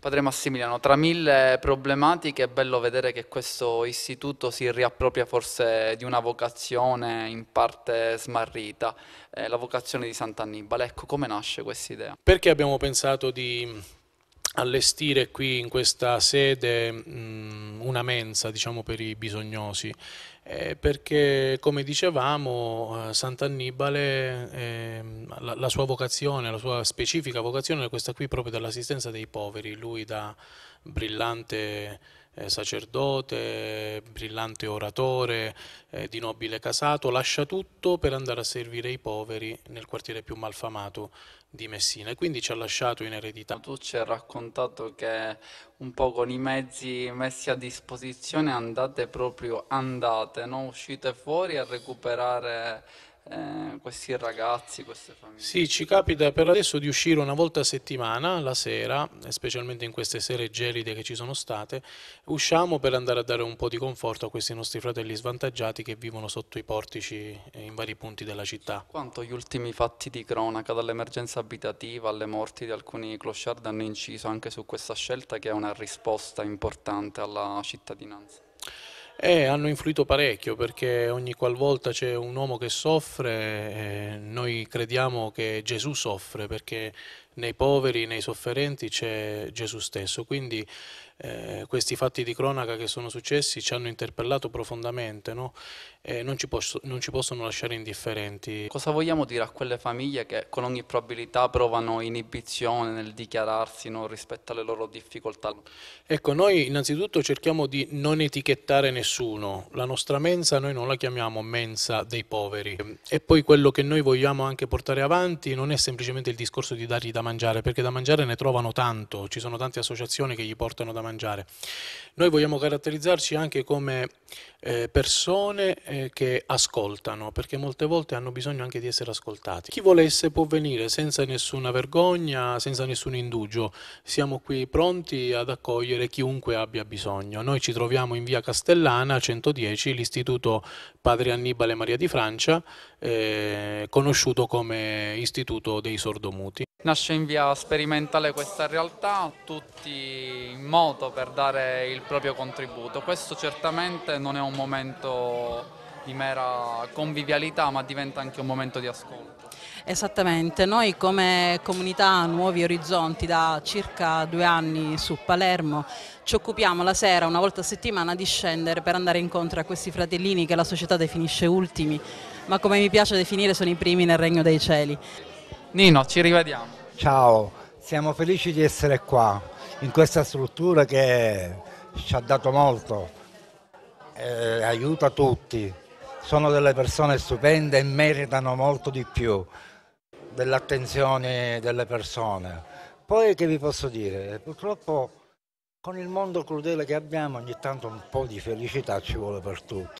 Padre Massimiliano, tra mille problematiche è bello vedere che questo istituto si riappropria forse di una vocazione in parte smarrita, eh, la vocazione di Sant'Annibale. Ecco, come nasce questa idea? Perché abbiamo pensato di allestire qui in questa sede mh, mm, una mensa diciamo, per i bisognosi eh, perché come dicevamo eh, Sant'Annibale eh, la, la, sua vocazione, la sua specifica vocazione è questa qui proprio dell'assistenza dei poveri, lui da brillante eh, sacerdote, brillante oratore, eh, di nobile casato, lascia tutto per andare a servire i poveri nel quartiere più malfamato di Messina e quindi ci ha lasciato in eredità. Tu ci hai raccontato che un po' con i mezzi messi a disposizione andate proprio, andate, no? uscite fuori a recuperare eh, questi ragazzi, queste famiglie? Sì, ci capita per adesso di uscire una volta a settimana, la sera, specialmente in queste sere gelide che ci sono state, usciamo per andare a dare un po' di conforto a questi nostri fratelli svantaggiati che vivono sotto i portici in vari punti della città. Quanto gli ultimi fatti di cronaca, dall'emergenza abitativa alle morti di alcuni clochard hanno inciso anche su questa scelta che è una risposta importante alla cittadinanza? Eh, hanno influito parecchio perché ogni qualvolta c'è un uomo che soffre, eh, noi crediamo che Gesù soffre perché nei poveri, nei sofferenti c'è Gesù stesso. Quindi eh, questi fatti di cronaca che sono successi ci hanno interpellato profondamente no? e non ci, non ci, possono lasciare indifferenti. Cosa vogliamo dire a quelle famiglie che con ogni probabilità provano inibizione nel dichiararsi no? rispetto alle loro difficoltà? Ecco, noi innanzitutto cerchiamo di non etichettare nessuno. La nostra mensa noi non la chiamiamo mensa dei poveri. E poi quello che noi vogliamo anche portare avanti non è semplicemente il discorso di dargli da mangiare mangiare, perché da mangiare ne trovano tanto, ci sono tante associazioni che gli portano da mangiare. Noi vogliamo caratterizzarci anche come eh, persone eh, che ascoltano, perché molte volte hanno bisogno anche di essere ascoltati. Chi volesse può venire senza nessuna vergogna, senza nessun indugio. Siamo qui pronti ad accogliere chiunque abbia bisogno. Noi ci troviamo in via Castellana 110, l'istituto Padre Annibale Maria di Francia, eh, conosciuto come Istituto dei Sordomuti. Nasce in via sperimentale questa realtà, tutti in moto per dare il proprio contributo. Questo certamente non è un momento di mera convivialità ma diventa anche un momento di ascolto. Esattamente, noi come comunità Nuovi Orizzonti da circa due anni su Palermo ci occupiamo la sera una volta a settimana di scendere per andare incontro a questi fratellini che la società definisce ultimi ma come mi piace definire sono i primi nel regno dei cieli. Nino, ci rivediamo. Ciao, siamo felici di essere qua, in questa struttura che ci ha dato molto, eh, aiuta tutti. Sono delle persone stupende e meritano molto di più dell'attenzione delle persone. Poi che vi posso dire? Purtroppo con il mondo crudele che abbiamo ogni tanto un po' di felicità ci vuole per tutti.